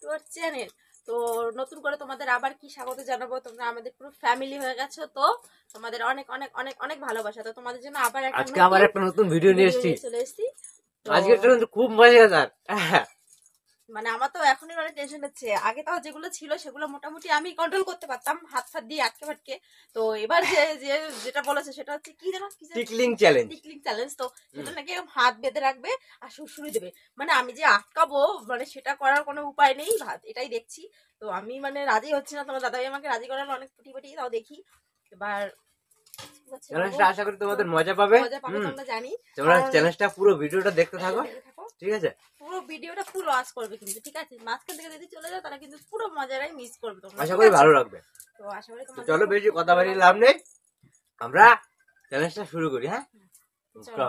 Two আর channel তো নতুন করে তোমাদের আবার কি স্বাগত জানাবো তোমরা আমাদের পুরো ফ্যামিলি হয়ে গেছো তো তোমাদের অনেক অনেক অনেক অনেক ভালোবাসা তো তোমাদের জন্য আবার আজকে আবার একটা নতুন ভিডিও নিয়ে এসেছি চলে এসেছি আজকে খুব মজা মানে আমার তো এখনই অনেক টেনশন হচ্ছে আগে তাও যেগুলো ছিল সেগুলো মোটামুটি আমি কন্ট্রোল করতে পারতাম হাত ফাত দিয়ে আটকে ফাটকে তো এবার যে যেটা বলেছে সেটা হচ্ছে কি জানো টিকলিং চ্যালেঞ্জ টিকলিং চ্যালেঞ্জ তো সেটা নাকি হাত বেঁধে রাখবে আর শুশুরি দেবে মানে আমি যে আটকাবো মানে সেটা করার কোনো উপায় নেই ভাত এটাই দেখছি তো আমি মানে রাজি হচ্ছি না তোমার দাদাভাই আমাকে রাজি করার অনেক পুটি পুটি তাও দেখি এবার আশা করি তোমাদের মজা পাবে মজা পাবে তোমরা জানি তোমরা চ্যালেঞ্জটা পুরো ভিডিওটা দেখতে থাকো ঠিক আছে পুরো ভিডিওটা ফুল ওয়াচ করবে কিন্তু ঠিক আছে মাঝখান থেকে যদি চলে যাও তারা কিন্তু পুরো মজারাই মিস করবে তোমরা আশা করি ভালো লাগবে তো আশা করি চলো বেশি কথা বাড়িয়ে লাভ নেই আমরা চ্যালেঞ্জটা শুরু করি হ্যাঁ চলো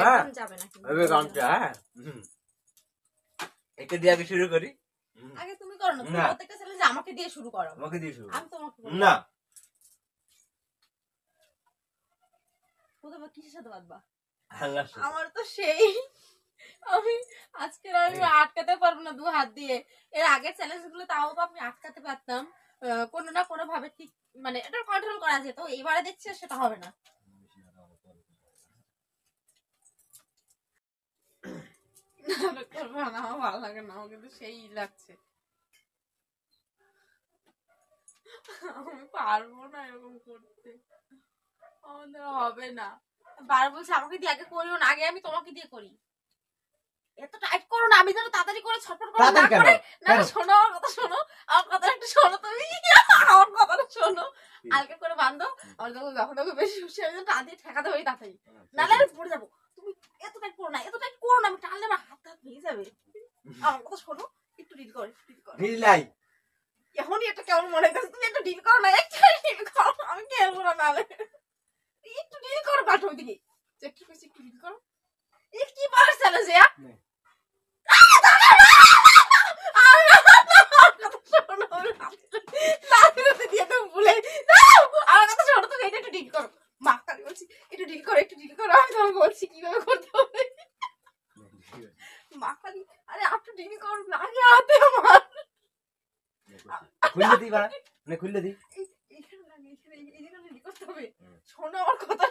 হ্যাঁ? না হ্যাঁ? দিয়ে আগে শুরু করি আগে তুমি করো না তুমি আমাকে দিয়ে শুরু করো আমাকে দিয়ে শুরু আমি তোমাকে না আমার তো সেই আমি আজকে আমি আটকাতে পারবো না দু হাত দিয়ে এর আগে চ্যালেঞ্জ গুলো তাও আমি আটকাতে পারতাম কোনো না কোনো ভাবে ঠিক মানে এটা কন্ট্রোল করা যেত এবারে দেখছি সেটা হবে না আমার ভালো লাগে না আমার কিন্তু সেই লাগছে আমি পারবো না এরকম করতে আমাদের হবে না বার বলছে আমাকে দিয়ে আগে করিও না আগে আমি তোমাকে দিয়ে করি এত টাইট করো না আমি যেন তাড়াতাড়ি করে ছটফট করে না করে না শোনো আমার কথা শোনো আমার কথা একটু শোনো তুমি আমার কথা শোনো হালকা করে বান্ধো আমার যখন যখন ওকে বেশি খুশি আমি যেন টান ঠেকাতে হই তাড়াতাড়ি আচ্ছা, আচ্ছা। নাহলে আমি পড়ে যাবো তুমি এত টাইট করো না এত টাইট করো না আমি টানলে আমার হাত হাত ভেঙে যাবে আমার কথা শোনো একটু রিল করে রিল করে রিলাই এখনই এটা কেমন মনে হচ্ছে তুমি একটু ডিল করো না একটু ডিল করো আমি খেলবো না নাহলে একটু ডিল করো পাঠাও দিকে একটু কইছি একটু ডিল করো এ কি পারছ না যে একটু ডিল করো একটু ডিল করো আমি বলছি কিভাবে করতে হবে মাখালি আরে আপনি ডিল করো না হাতে আমার খুলে দিই মানে খুলে দিই এখানে এখানে এই জায়গাটা করতে হবে শোনো আমার কথা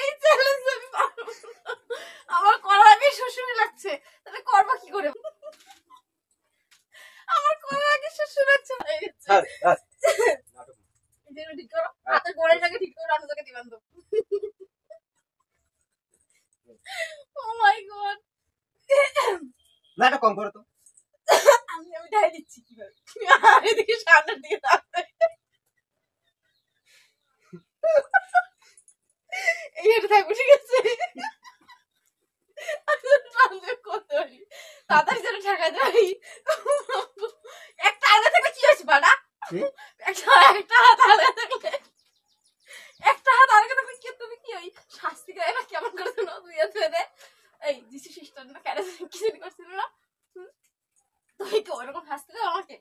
এই চ্যালেঞ্জ আমার করার আগে শ্বশুরে লাগছে তাহলে আমার করার আগে শ্বশুর লাগছে হ্যাঁ, হ্যাঁ। ঠিক করো হাতে ঠিক করো রানু তোকে দিবান তো ও oh মাই না এটা কম করো তো দিচ্ছি কিভাবে এদিকে সামনের দিকে এই এটা থাকবে ঠিক আছে একটা হাত আলাদা একটা হাত আলাদা থাকলে কি তুমি কি ওই শাস্তি গায়ে না কেমন করে তুমি দুই হাত ধরে এই যিশু খ্রিস্টান কিছু করছিল না like going on past the dog.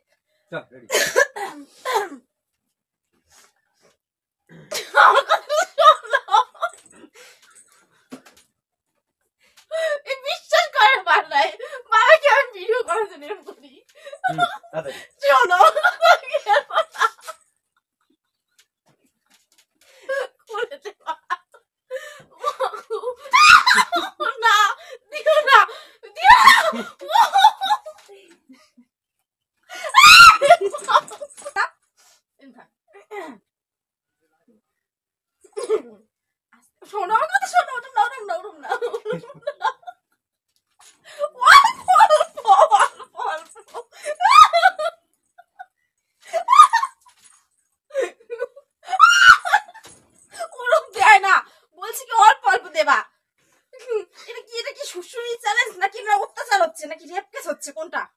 Yeah, ready. ¿Se cuenta?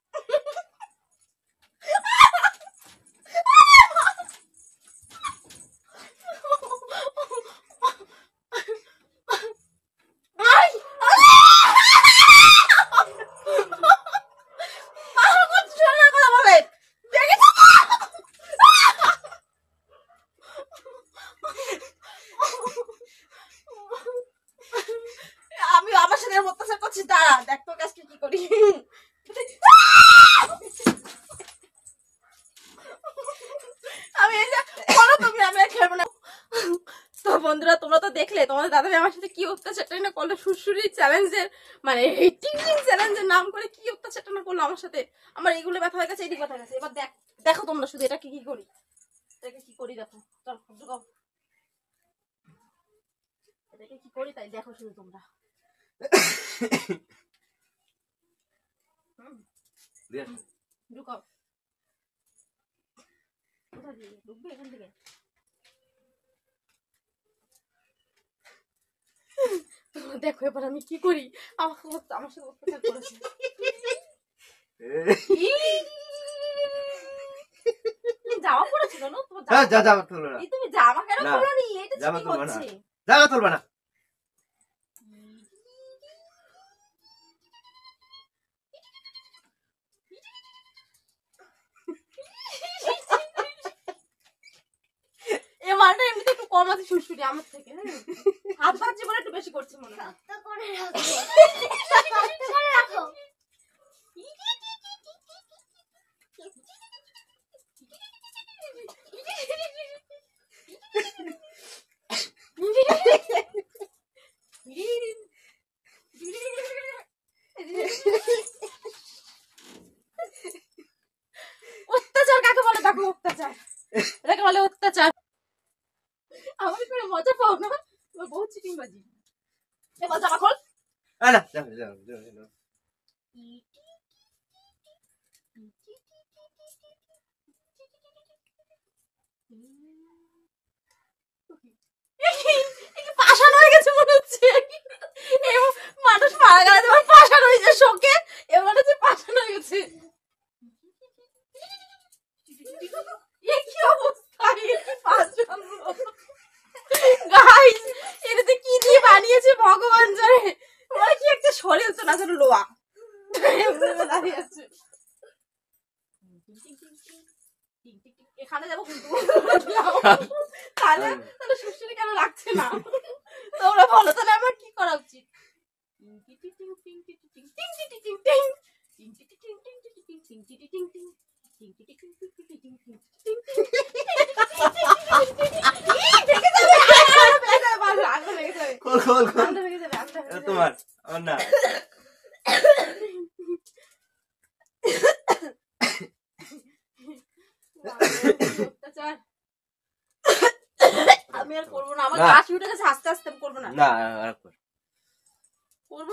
তোমরা তো দেখলে তোমাদের দাদা আমার সাথে কি অত্যাচারটা না করলো সুরসুরি চ্যালেঞ্জের মানে টিকিং চ্যালেঞ্জের নাম করে কি অত্যাচারটা না করলো আমার সাথে আমার এগুলো ব্যথা হয়ে গেছে এদিক এবার দেখ দেখো তোমরা শুধু এটা কি কি করি দেখো চল তাই এখান থেকে দেখো এবার আমি কি করি আমাকে আমার সাথে অত্যাচার করেছে জামা পড়েছিল না হ্যাঁ, তুমি জামা কেন পড়ো নি এটা জামা তুলবা না কম আছে শুশুরি আমার থেকে আপনার হ্যাঁ। জীবনে একটু বেশি করছে মনে হয় করে রাখো সহ্য হয় না পাষাণ হয়ে গেছে মনে হচ্ছে মানুষ মারা গেলে তোমার পাষাণ হয়েছে শোকে এবার হচ্ছে পাষাণ হয়ে গেছে কি অবস্থা পাষাণ গাইস এটাতে কি দিয়ে বানিয়েছে ভগবান জানে থেকে শরীর তো না যেন লোয়া এখানে যাবো কিন্তু তাহলে তাহলে কেন লাগছে না তোমরা বলো তাহলে আমার কি করা উচিত আমি আর না আমার আস্তে আস্তে না না আর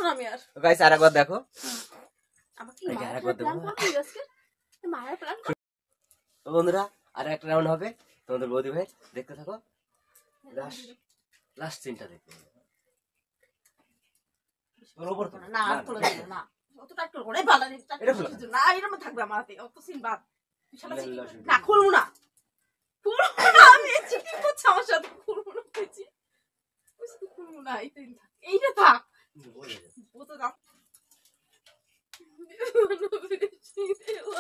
না আমি আর গাইস দেখো তো বন্ধুরা আর একটা রাউন্ড হবে তোমাদের বৌদি ভাই দেখতে থাকো লাস্ট লাস্ট দেখতে হাতে বাদ না না খুলবো না 今天不抢，我都哭了了，对不对？我是哭了，挨着他，挨着他，我这张，给我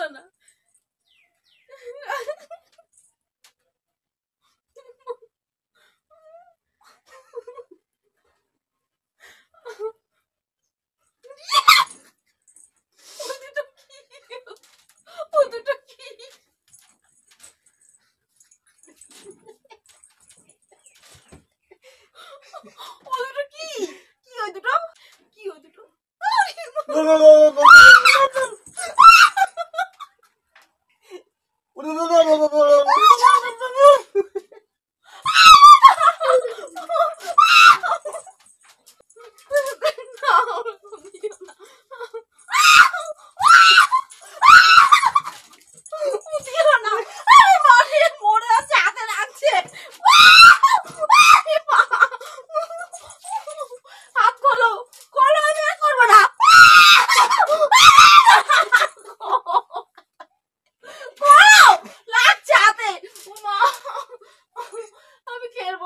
ゴーゴ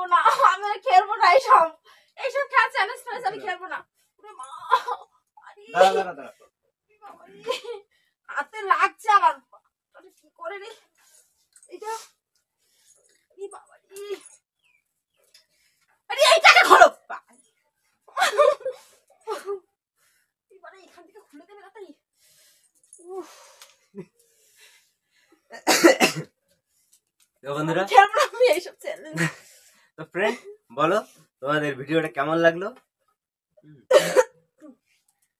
খেলবো না আমি খেলবো না এইসব এইসব খেলা চ্যালেঞ্জ ফ্যালেঞ্জ আমি খেলবো না হাতে লাগছে আমার কি করে রে বন্ধুরা খেলবো না আমি এইসব চ্যালেঞ্জ ফ্রেন্ড বলো তোমাদের ভিডিওটা কেমন লাগলো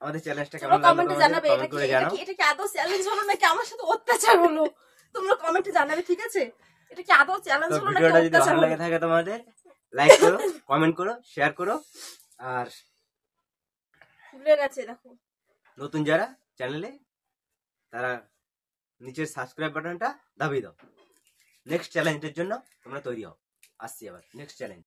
আমাদের চ্যালেঞ্জটা কেমন লাগলো কমেন্টে জানাবে এটা কি এটা কি আদৌ চ্যালেঞ্জ হলো নাকি আমার সাথে অত্যাচার হলো তোমরা কমেন্টে জানাবে ঠিক আছে এটা কি আদৌ চ্যালেঞ্জ হলো নাকি ভিডিওটা যদি ভালো লাগে থাকে তোমাদের লাইক করো কমেন্ট করো শেয়ার করো আর ভুলে গেছে দেখো নতুন যারা চ্যানেলে তারা নিচের সাবস্ক্রাইব বাটনটা দাবিয়ে দাও নেক্সট চ্যালেঞ্জের জন্য তোমরা তৈরি হও আসছি আবার নেক্সট চ্যালেঞ্জ